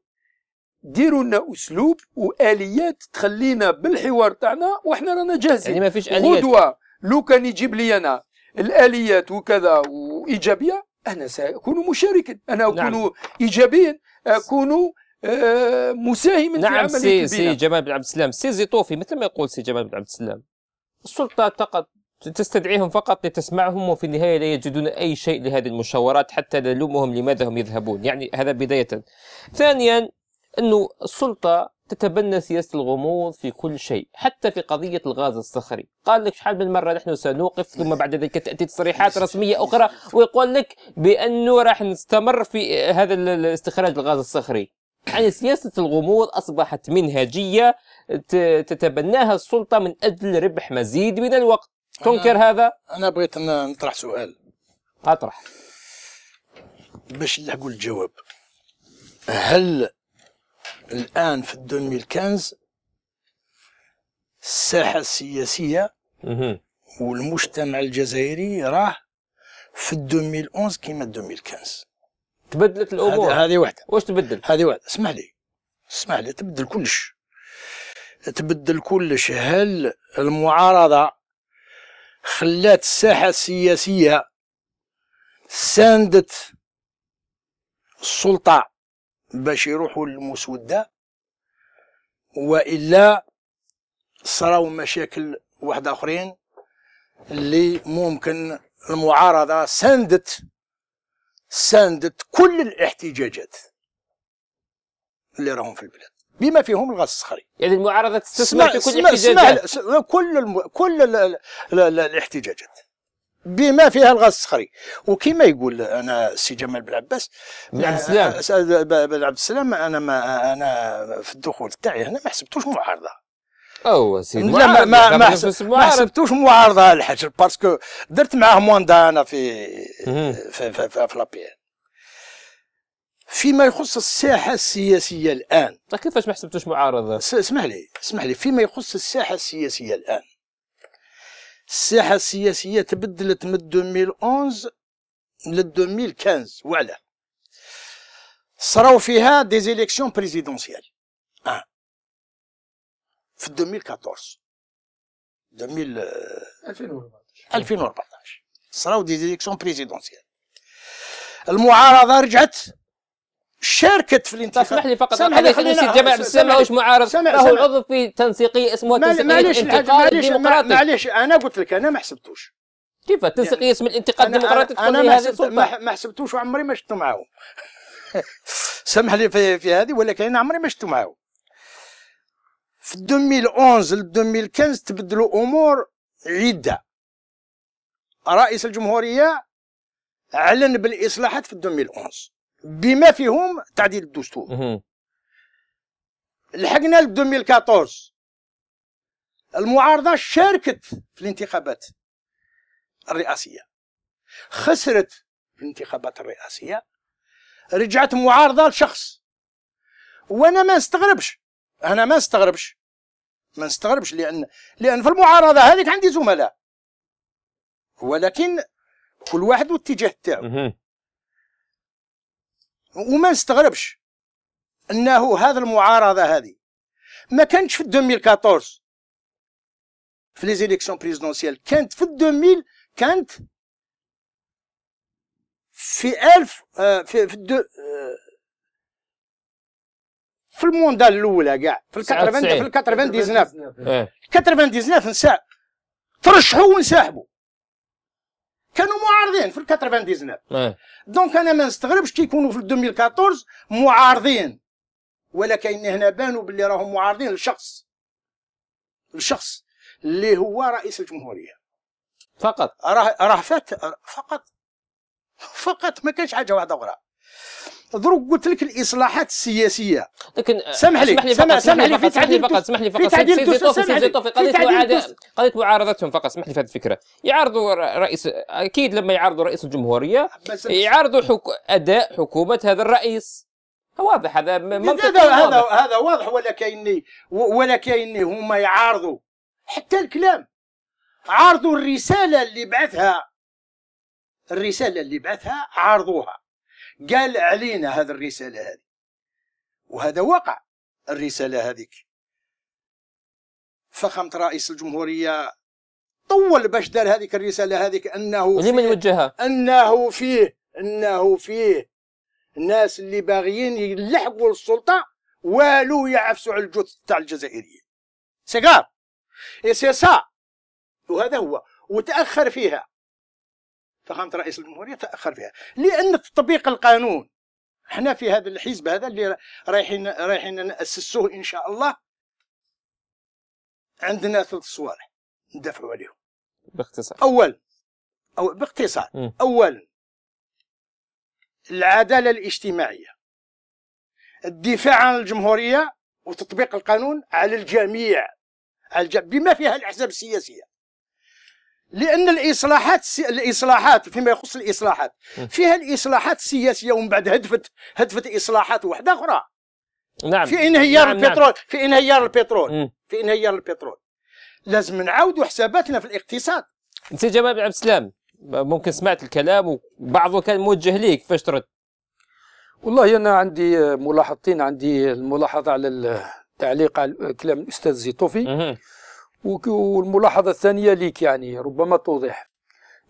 ديروا لنا اسلوب واليات تخلينا بالحوار تاعنا واحنا رانا جاهزين يعني ما فيش اليات غدوه لو كان يجيب لي انا الاليات وكذا وايجابيه انا ساكون مشاركا انا نعم. اكون نعم. ايجابيا اكون آه، مساهما نعم في عمل سي البينة. سي جمال بن عبد السلام سي زيطوفي مثل ما يقول سي جمال بن عبد السلام السلطه فقط تستدعيهم فقط لتسمعهم وفي النهايه لا يجدون اي شيء لهذه المشاورات حتى نلومهم لماذا هم يذهبون يعني هذا بدايه ثانيا أنه السلطة تتبنى سياسة الغموض في كل شيء حتى في قضية الغاز الصخري قال لك شحال من مرة نحن سنوقف ثم بعد ذلك تأتي تصريحات رسمية أخرى ويقول لك بأنه راح نستمر في هذا استخراج الغاز الصخري يعني سياسة الغموض أصبحت منهجية تتبناها السلطة من أجل ربح مزيد من الوقت تنكر هذا؟ أنا بغيت أن نطرح سؤال أطرح باش نلحقوا الجواب هل الان في 2015 الساحه السياسيه والمجتمع الجزائري راه في 2011 كيما 2015 تبدلت الامور هذه واحده واش تبدل هذه واحده اسمح لي اسمح لي تبدل كلش تبدل كلش هل المعارضه خلات الساحه السياسيه ساندت السلطه باش يروحوا للمسودة وإلا صراو مشاكل واحد آخرين اللي ممكن المعارضة ساندت ساندت كل الاحتجاجات اللي راهم في البلاد بما فيهم الغاز الصخري يعني المعارضه تستثمر في كل الاحتجاجات كل الم... كل ال... ال... ال... الاحتجاجات بما فيها الغاز الصخري وكما يقول انا السي جمال بن عباس بن عبد السلام بن عبد السلام انا ما انا في الدخول تاعي هنا ما حسبتوش معارضه او سيدي لا ما ما ما, حسب ما حسبتوش معارضه الحجر باسكو درت معاه مواندا انا في في, في, في, في لابيان فيما يخص الساحه السياسيه الان طيب، كيفاش ما حسبتوش معارضه اسمح لي اسمح لي فيما يخص الساحه السياسيه الان الساحه السياسيه تبدلت من 2011 ل 2015 وعلاه صراو فيها دي زيليكسيون بريزيدونسيال آه. في 2014 2000 2014 2014 صراو دي زيليكسيون بريزيدونسيال المعارضه رجعت شاركت في الانتخابات اسمح لي فقط سمح لي خلينا سيد جمال السلام واش معارض راهو عضو في تنسيقيه اسمه تنسيقيه الانتقال الديمقراطي معليش انا قلت لك انا ما حسبتوش كيف التنسيقيه يعني اسم الانتقاد الديمقراطي انا إيه ما, ما حسبتوش وعمري ما شفته معاهم سمح لي في, في هذه ولكن انا عمري ما شفته معاهم في 2011 ل 2015 تبدلوا امور عده رئيس الجمهوريه اعلن بالاصلاحات في 2011 بما فيهم تعديل الدستور لحقنا ل 2014 المعارضه شاركت في الانتخابات الرئاسيه خسرت في الانتخابات الرئاسيه رجعت معارضه لشخص وانا ما نستغربش انا ما نستغربش ما نستغربش لان لان في المعارضه هذيك عندي زملاء ولكن كل واحد والاتجاه تاعو وما نستغربش انه هذا المعارضه هذه ما كانتش في 2014 في لي زيليكسيون بريزيدونسيال كانت في 2000 كانت في 1000 آه، في في الدو آه، في الموندال الاولى كاع في 90 في 99 99 إيه. نساء ترشحوا وانسحبوا كانوا معارضين في ال 99 إيه. دونك انا ما نستغربش كي يكونوا في 2014 معارضين ولكن هنا بانوا باللي راهم معارضين لشخص الشخص اللي هو رئيس الجمهوريه فقط راه راه فات فقط فقط ما كانش حاجه واحده اخرى دروك قلت لك الاصلاحات السياسيه لكن آه، سمح لي سمح, سمح لي فقط سمح لي فقط سمح لي فقط سيد زيتوف في قضيه قضيه معارضتهم فقط سمح لي في هذه الفكره يعارضوا رئيس اكيد لما يعارضوا رئيس الجمهوريه يعارضوا حك... اداء حكومه هذا الرئيس واضح هذا هذا هذا هذا واضح ولا كاين ولا كاين هما يعارضوا حتى الكلام عارضوا الرساله اللي بعثها الرساله اللي بعثها عارضوها قال علينا هذه الرسالة هذه وهذا وقع الرسالة هذيك فخمت رئيس الجمهورية طول باش دار هذيك الرسالة هذيك أنه لمن يوجهها؟ أنه فيه أنه فيه الناس اللي باغيين يلحقوا للسلطة والو يعفسوا على الجثث تاع الجزائريين سي سي سا وهذا هو وتأخر فيها فخامه رئيس الجمهوريه تاخر فيها لان تطبيق القانون احنا في هذا الحزب هذا اللي رايحين رايحين ناسسوه ان شاء الله عندنا ثلاث صوالح ندافعوا عليهم باختصار اولا او باختصار م. اولا العداله الاجتماعيه الدفاع عن الجمهوريه وتطبيق القانون على الجميع على الجميع بما فيها الاحزاب السياسيه لان الاصلاحات سي... الاصلاحات فيما يخص الاصلاحات فيها الاصلاحات السياسيه ومن بعد هدفت هدفت اصلاحات واحده اخرى نعم في انهيار نعم, نعم. البترول نعم. في انهيار البترول مم. في انهيار البترول لازم نعاودوا حساباتنا في الاقتصاد انت جمال عبد السلام ممكن سمعت الكلام وبعضه كان موجه ليك فاش ترد والله انا عندي ملاحظتين عندي الملاحظه على التعليق على كلام الاستاذ زيتوفي والملاحظة الثانية ليك يعني ربما توضح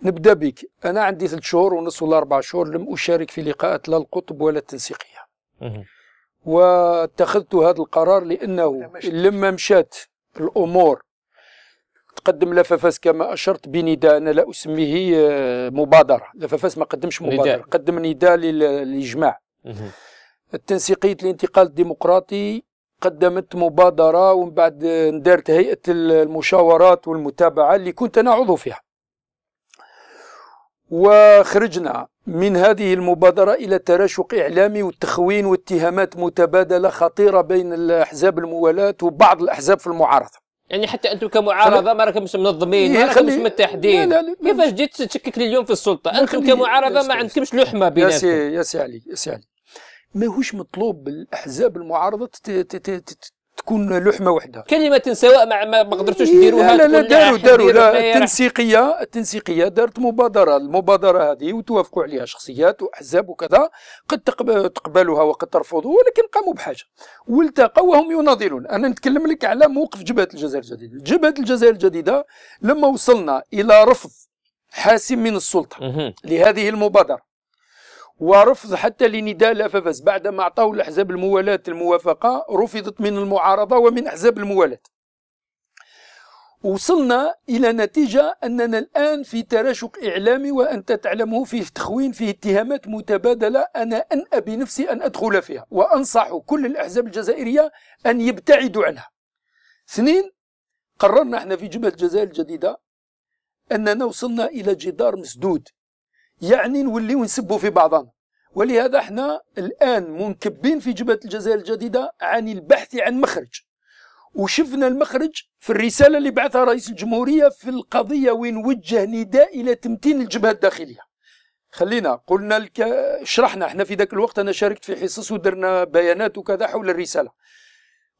نبدأ بك أنا عندي ثلاث شهور ونصف ولا أربع شهور لم أشارك في لقاءات لا القطب ولا التنسيقية واتخذت هذا القرار لأنه لما مشات الأمور تقدم لفافاس كما أشرت بنداء أنا لا أسميه آه، مبادرة لفافاس ما قدمش مبادرة قدم نداء للإجماع التنسيقية الانتقال الديمقراطي قدمت مبادرة ومن بعد ندرت هيئة المشاورات والمتابعة اللي كنت أنا عضو فيها وخرجنا من هذه المبادرة إلى تراشق إعلامي والتخوين واتهامات متبادلة خطيرة بين الأحزاب الموالاة وبعض الأحزاب في المعارضة يعني حتى انتم كمعارضه ما إيه، راكمش منظمين ما راكمش متحدين كيفاش جيت تشكك لي اليوم في السلطه انتم كمعارضه ما عندكمش لحمه بيناتكم يا سي يا سي علي يا سي علي ماهوش مطلوب بالاحزاب المعارضه تكون لحمه وحده كلمه سواء ما, ما قدرتوش إيه، ديروها لا لا داروا داروا لا التنسيقيه التنسيقيه دارت مبادره المبادره هذه وتوافقوا عليها شخصيات واحزاب وكذا قد تقبلها وقد ترفضوا ولكن قاموا بحاجه والتقوا وهم يناضلون انا نتكلم لك على موقف جبهه الجزائر الجديده جبهه الجزائر الجديده لما وصلنا الى رفض حاسم من السلطه لهذه المبادره ورفض حتى لنداء لافافاس بعد ما أعطاه الأحزاب الموالاة الموافقة رفضت من المعارضة ومن أحزاب الموالاة وصلنا إلى نتيجة أننا الآن في تراشق إعلامي وأنت تعلمه فيه تخوين فيه اتهامات متبادلة أنا أنأى بنفسي أن أدخل فيها وأنصح كل الأحزاب الجزائرية أن يبتعدوا عنها اثنين قررنا احنا في جبهة الجزائر الجديدة أننا وصلنا إلى جدار مسدود يعني نوليو نسبوا في بعضنا ولهذا احنا الان منكبين في جبهه الجزائر الجديده عن البحث عن مخرج وشفنا المخرج في الرساله اللي بعثها رئيس الجمهوريه في القضيه وين وجه نداء الى تمتين الجبهه الداخليه خلينا قلنا لك شرحنا احنا في ذاك الوقت انا شاركت في حصص ودرنا بيانات وكذا حول الرساله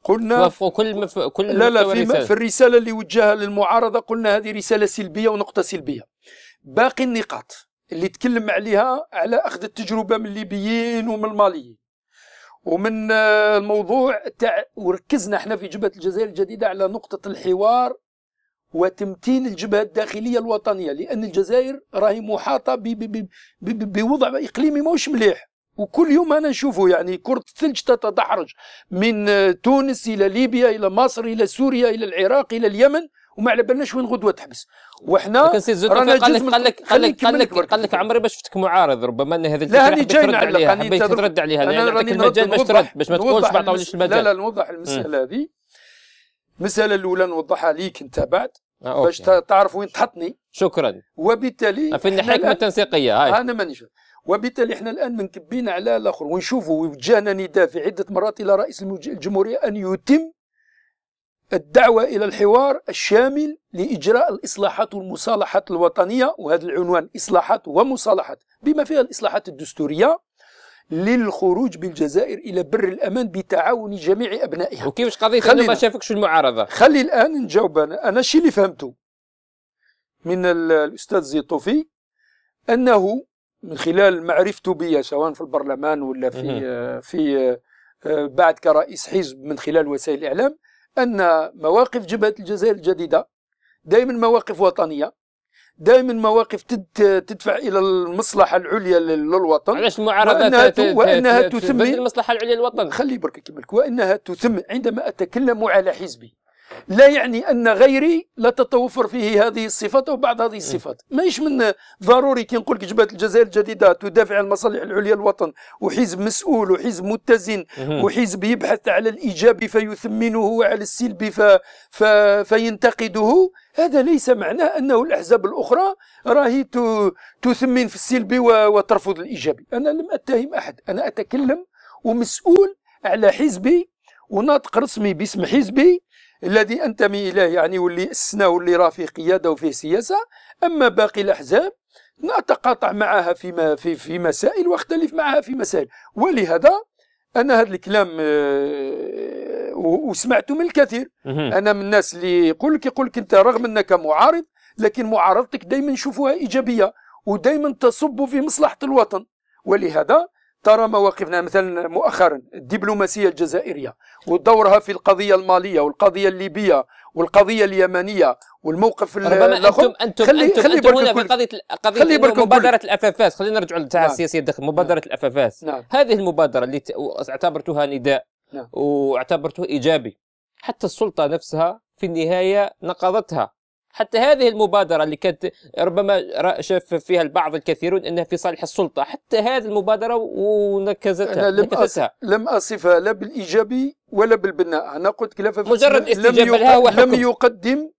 قلنا كل مف... كل لا لا في, في الرساله اللي وجهها للمعارضه قلنا هذه رساله سلبيه ونقطه سلبيه باقي النقاط اللي تكلم عليها على اخذ التجربه من الليبيين ومن الماليين ومن آه، الموضوع تاع وركزنا احنا في جبهه الجزائر الجديده على نقطه الحوار وتمتين الجبهه الداخليه الوطنيه لان الجزائر راهي محاطه بوضع اقليمي موش مليح وكل يوم انا نشوفه يعني كره الثلج تتدحرج من آه، تونس الى ليبيا الى مصر الى سوريا الى العراق الى اليمن وما على بالناش وين غدوه تحبس وحنا لكن سي زيد قال لك قال لك قال لك قال لك, عمري ما شفتك معارض ربما ان هذه الفكره حبيت ترد عليها حبيت ترد عليها انا راني المجال باش ترد باش ما تقولش ما عطاوليش المجال لا لا نوضح المساله هذه المساله الاولى نوضحها ليك انت بعد آه، باش تعرف وين تحطني شكرا وبالتالي في الحكمه التنسيقيه هاي انا مانيش وبالتالي احنا الان منكبين على الاخر ونشوفوا وجهنا نداء في عده مرات الى رئيس الجمهوريه ان يتم الدعوة إلى الحوار الشامل لإجراء الإصلاحات والمصالحات الوطنية وهذا العنوان إصلاحات ومصالحات بما فيها الإصلاحات الدستورية للخروج بالجزائر إلى بر الأمان بتعاون جميع أبنائها وكيفاش قضية خلي ما شافكش المعارضة خلي الآن نجاوب أنا أنا الشيء اللي فهمته من الأستاذ زيطوفي أنه من خلال معرفته بي سواء في البرلمان ولا في آه، في آه، آه، بعد كرئيس حزب من خلال وسائل الإعلام أن مواقف جبهة الجزائر الجديدة دائما مواقف وطنية دائما مواقف تدفع الى المصلحه العليا للوطن علاش المعارضه وانها, ت... وأنها تثمن المصلحه العليا للوطن خلي بركه كملك وانها تثمن عندما اتكلم على حزبي لا يعني أن غيري لا تتوفر فيه هذه الصفات أو بعض هذه الصفات ماهيش من ضروري كي نقول لك جبهة الجزائر الجديدة تدافع عن المصالح العليا للوطن وحزب مسؤول وحزب متزن وحزب يبحث على الإيجابي فيثمنه وعلى السلبي ف... ف... فينتقده هذا ليس معناه أنه الأحزاب الأخرى راهي ت... تثمن في السلبي و... وترفض الإيجابي أنا لم أتهم أحد أنا أتكلم ومسؤول على حزبي وناطق رسمي باسم حزبي الذي أنتمي إليه يعني واللي أسسناه واللي راه فيه قيادة وفيه سياسة أما باقي الأحزاب نتقاطع معها في, في, في مسائل واختلف معها في مسائل ولهذا أنا هذا الكلام آه، وسمعته من الكثير أنا من الناس اللي يقول لك يقول لك أنت رغم أنك معارض لكن معارضتك دائما نشوفوها إيجابية ودائما تصب في مصلحة الوطن ولهذا ترى مواقفنا مثلا مؤخرا الدبلوماسية الجزائرية ودورها في القضية المالية والقضية الليبية والقضية اليمنية والموقف ربما انتم انتم خلي انتم, خلي أنتم هنا في قضية قضية خلي مبادرة الافافاس خلينا نرجعوا للتاع نعم. السياسية الداخل نعم. مبادرة نعم. الافافاس نعم. هذه المبادرة اللي اعتبرتها نداء نعم. واعتبرته ايجابي حتى السلطة نفسها في النهاية نقضتها حتى هذه المبادرة اللي كانت ربما شاف فيها البعض الكثيرون أنها في صالح السلطة حتى هذه المبادرة ونكزتها أنا لم, نكزتها. لم أصفها لا بالإيجابي ولا بالبناء أنا قلت كلافة مجرد استجابة لها لم يقدم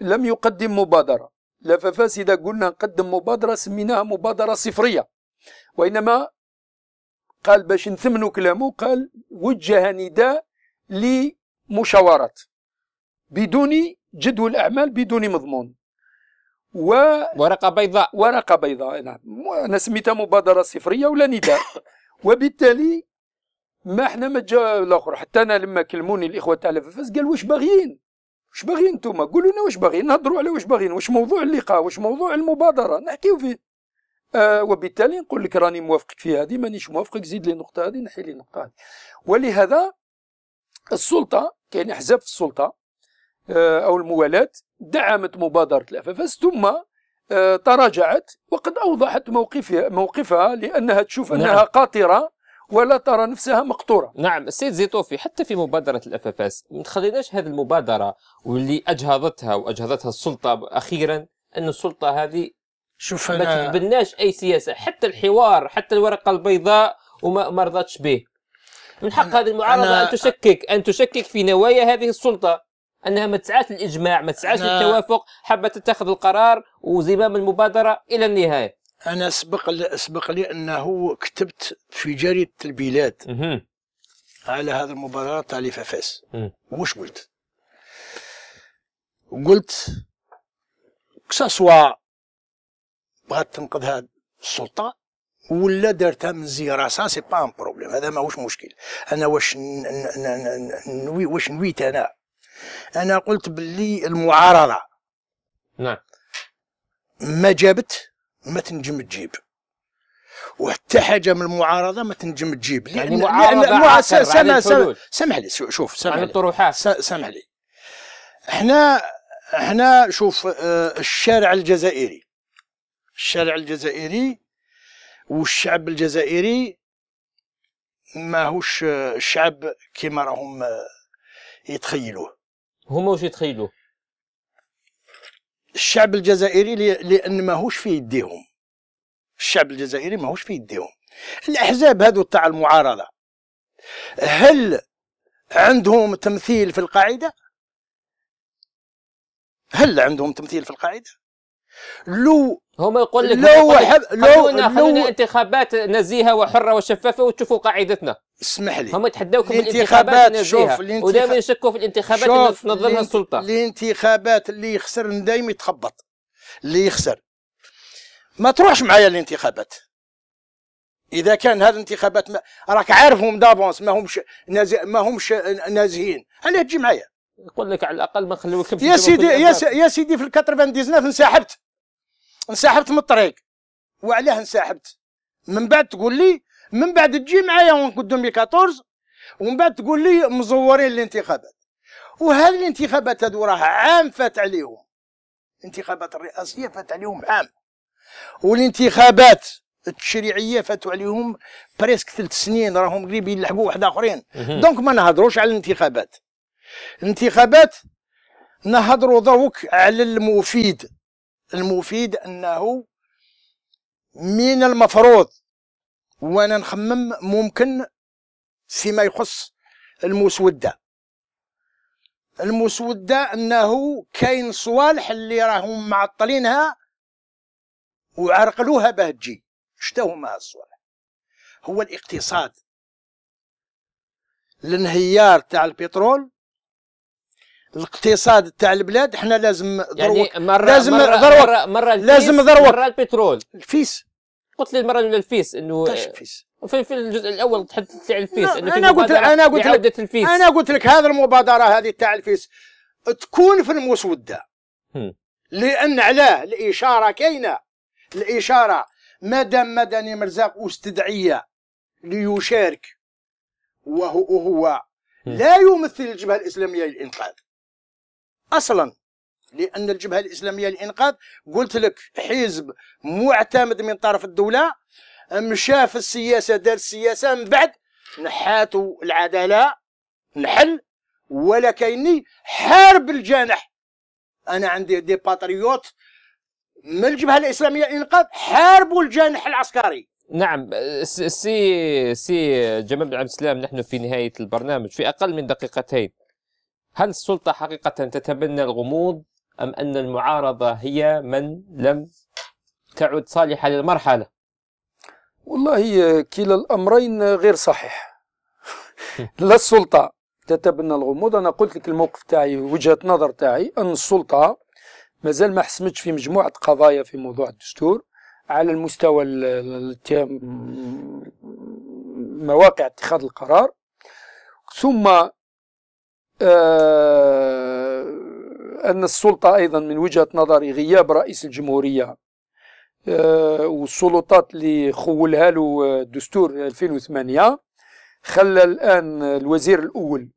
لم يقدم مبادرة لا إذا قلنا نقدم مبادرة سميناها مبادرة صفرية وإنما قال باش نثمنوا كلامه قال وجه نداء لمشاورات بدون جدول أعمال بدون مضمون و... ورقة بيضاء ورقة بيضاء نعم أنا سميتها مبادرة صفرية ولا نداء وبالتالي ما احنا ما جا الاخر حتى انا لما كلموني الاخوه تاع لافاس قال واش باغيين واش باغيين نتوما قولوا لنا واش باغيين نهضروا على واش باغيين واش موضوع اللقاء واش موضوع المبادره نحكيو فيه آه وبالتالي نقول لك راني موافقك في هذه مانيش موافقك زيد لي النقطه هذه نحي لي النقطه هذه ولهذا السلطه كاين احزاب في السلطه آه، أو الموالاة دعمت مبادرة الأفافاس ثم آه، تراجعت وقد أوضحت موقفها, موقفها لأنها تشوف نعم. أنها قاطرة ولا ترى نفسها مقطوره نعم السيد زيتوفي حتى في مبادره الافافاس ما تخليناش هذه المبادره واللي اجهضتها واجهضتها السلطه اخيرا ان السلطه هذه شوف ما تقبلناش تتبناش اي سياسه حتى الحوار حتى الورقه البيضاء وما ما رضتش به من حق هذه المعارضه أنا... ان تشكك ان تشكك في نوايا هذه السلطه انها ما تسعاش للاجماع ما تسعاش للتوافق حابه تتخذ القرار وزمام المبادره الى النهايه انا سبق سبق لي انه كتبت في جريده البلاد على هذه المبادره تاع اللي فاس وش قلت؟ قلت كساسوا بغات تنقذها السلطه ولا دارتها من زي راسها سي با ان بروبليم هذا ماهوش مشكل انا واش نوي واش نويت انا انا قلت باللي المعارضه نعم ما جابت ما تنجم تجيب وحتى حاجه من المعارضه ما تنجم تجيب لان يعني معارضه لأن سمع سمح لي شوف سمح لي الطروحات سمح لي احنا احنا شوف آه، الشارع الجزائري الشارع الجزائري والشعب الجزائري ماهوش آه، شعب كما راهم آه، يتخيلوه هما واش يتخيلوا الشعب الجزائري لان ماهوش في يديهم الشعب الجزائري ماهوش في يديهم الاحزاب هذو تاع المعارضه هل عندهم تمثيل في القاعده هل عندهم تمثيل في القاعده لو هم يقول لك لو حب لو خلونا انتخابات نزيهه وحره وشفافه وتشوفوا قاعدتنا اسمح لي هم يتحدوكم الانتخابات شوف الانتخ... ودائما يشكوا في الانتخابات تنظمها السلطه الانتخابات اللي يخسر دائما يتخبط اللي يخسر ما تروحش معايا الانتخابات اذا كان هذه الانتخابات ما... راك عارفهم دافونس ما همش نازي... ما همش نازهين علاه تجي معايا يقول لك على الاقل ما خلوك يا سيدي يا, س... يا سيدي في ال 99 انسحبت انسحبت من الطريق وعلاه انسحبت من بعد تقول لي من بعد تجي معايا ونقول 2014 ومن بعد تقول لي مزورين الانتخابات وهذه الانتخابات هذو راه عام فات عليهم الانتخابات الرئاسيه فات عليهم عام والانتخابات التشريعيه فاتوا عليهم بريسك ثلاث سنين راهم قريب يلحقوا واحد اخرين دونك ما نهضروش على الانتخابات الانتخابات نهضروا دروك على المفيد المفيد انه من المفروض وانا نخمم ممكن فيما يخص المسوده المسوده انه كاين صوالح اللي راهم معطلينها وعرقلوها باه تجي شتا هما الصوالح هو الاقتصاد الانهيار تاع البترول الاقتصاد تاع البلاد احنا لازم ضرو يعني مرة لازم مرة ضرو مرة, مرة لازم ضرو مرة البترول الفيس قلت لي المره الاولى الفيس انه الفيس في في الجزء الاول تحدثت عن الفيس انه انا قلت انا قلت لك الفيس. انا قلت لك هذه المبادره هذه تاع الفيس تكون في المسوده لان علاه الاشاره كاينه الاشاره مدام مدني مرزاق استدعي ليشارك وهو, وهو لا يمثل الجبهه الاسلاميه للانقاذ أصلا لأن الجبهة الإسلامية للإنقاذ قلت لك حزب معتمد من طرف الدولة مشى في السياسة دار السياسة من بعد نحاتوا العدالة نحل ولا كايني حارب الجانح أنا عندي دي باتريوت من الجبهة الإسلامية للإنقاذ حاربوا الجانح العسكري نعم سي سي جمال بن عبد السلام نحن في نهاية البرنامج في أقل من دقيقتين هل السلطة حقيقة تتبنى الغموض أم أن المعارضة هي من لم تعد صالحة للمرحلة والله كلا الأمرين غير صحيح لا السلطة تتبنى الغموض أنا قلت لك الموقف تاعي وجهة نظر تاعي أن السلطة مازال ما حسمتش في مجموعة قضايا في موضوع الدستور على المستوى مواقع اتخاذ القرار ثم آه، أن السلطة أيضا من وجهة نظري غياب رئيس الجمهورية آه، والسلطات اللي خولها له الدستور 2008 خلى الآن الوزير الأول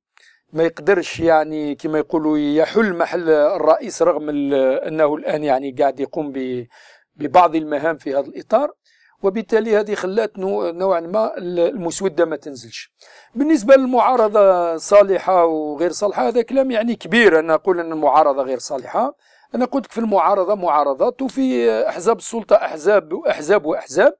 ما يقدرش يعني كما يقولوا يحل محل الرئيس رغم أنه الآن يعني قاعد يقوم ببعض المهام في هذا الإطار وبالتالي هذه خلات نوعا ما المسوده ما تنزلش بالنسبه للمعارضه صالحه وغير صالحه هذا كلام يعني كبير انا اقول ان المعارضه غير صالحه انا قلت في المعارضه معارضات وفي احزاب السلطه احزاب واحزاب واحزاب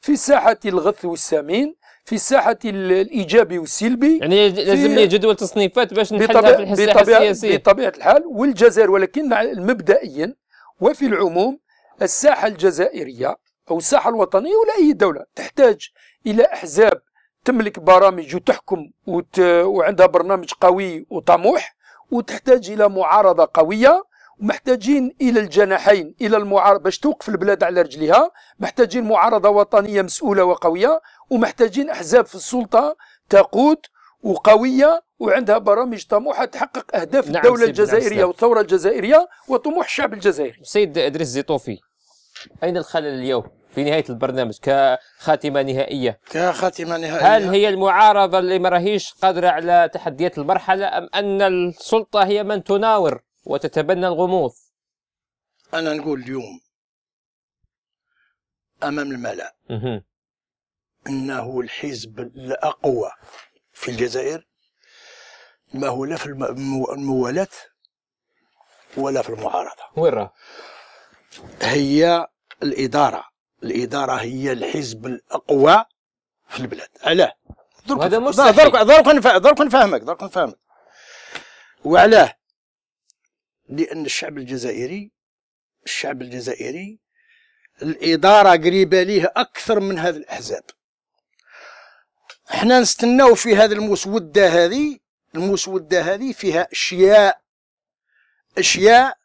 في ساحه الغث والسمين في الساحه الايجابي والسلبي يعني لازم لي جدول تصنيفات باش نحلها في الساحه السياسيه بطبيعه الحال والجزائر ولكن مبدئيا وفي العموم الساحه الجزائريه أو الساحة الوطنية ولا أي دولة تحتاج إلى أحزاب تملك برامج وتحكم وت... وعندها برنامج قوي وطموح وتحتاج إلى معارضة قوية ومحتاجين الى الجناحين الى المعارضه باش توقف البلاد على رجليها محتاجين معارضه وطنيه مسؤوله وقويه ومحتاجين احزاب في السلطه تقود وقويه وعندها برامج طموحه تحقق اهداف نعم الدوله نعم الجزائريه نعم والثوره الجزائريه وطموح الشعب الجزائري. سيد ادريس زيطوفي أين الخلل اليوم في نهاية البرنامج كخاتمة نهائية كخاتمة نهائية هل هي المعارضة اللي ما قادرة على تحديات المرحلة أم أن السلطة هي من تناور وتتبنى الغموض أنا نقول اليوم أمام الملأ أنه الحزب الأقوى في الجزائر ما هو لا في الموالاة ولا في المعارضة وين هي الاداره الاداره هي الحزب الاقوى في البلاد علاه هذا درك درك درك نفهمك درك نفهمك وعلاه لان الشعب الجزائري الشعب الجزائري الاداره قريبه ليه اكثر من هذه الاحزاب احنا نستناو في هذه المسوده هذه المسوده هذه فيها اشياء اشياء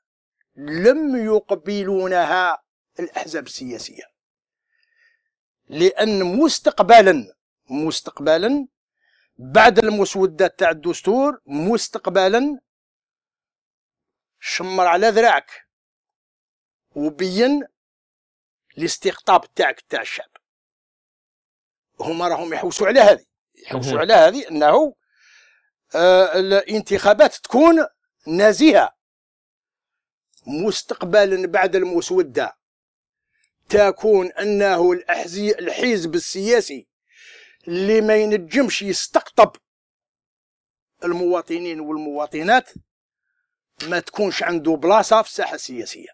لم يقبلونها الأحزاب السياسية لأن مستقبلا مستقبلا بعد المسودة تاع الدستور مستقبلا شمر على ذراعك وبين الاستقطاب تاعك تاع الشعب هما راهم يحوسوا على هذه يحوسوا على هذه انه آه الانتخابات تكون نزيهه مستقبلا بعد المسودة تكون أنه الأحزي الحزب السياسي اللي ما ينجمش يستقطب المواطنين والمواطنات ما تكونش عنده بلاصة في الساحة السياسية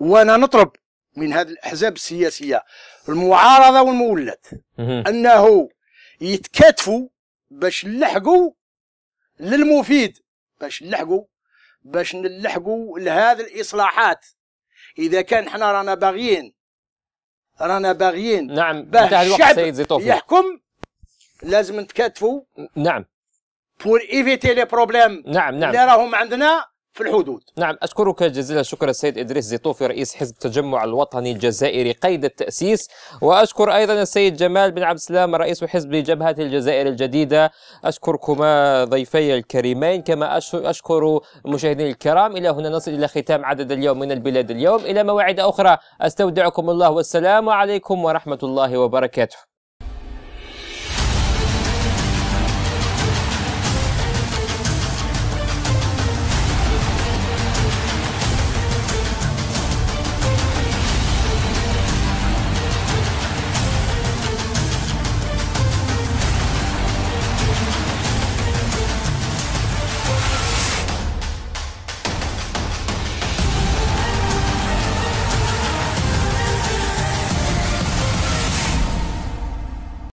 وأنا نطلب من هذه الأحزاب السياسية المعارضة والمولد أنه يتكاتفوا باش نلحقوا للمفيد باش نلحقوا باش نلحقوا لهذه الاصلاحات اذا كان حنا رانا باغيين رانا باغيين نعم باه الشعب سيد زي يحكم لازم نتكاتفوا نعم بور ايفيتي لي بروبليم نعم نعم اللي راهم عندنا في الحدود نعم أشكرك جزيل الشكر السيد إدريس زيطوفي رئيس حزب التجمع الوطني الجزائري قيد التأسيس وأشكر أيضا السيد جمال بن عبد السلام رئيس حزب جبهة الجزائر الجديدة أشكركما ضيفي الكريمين كما أشكر مشاهدين الكرام إلى هنا نصل إلى ختام عدد اليوم من البلاد اليوم إلى مواعيد أخرى أستودعكم الله والسلام عليكم ورحمة الله وبركاته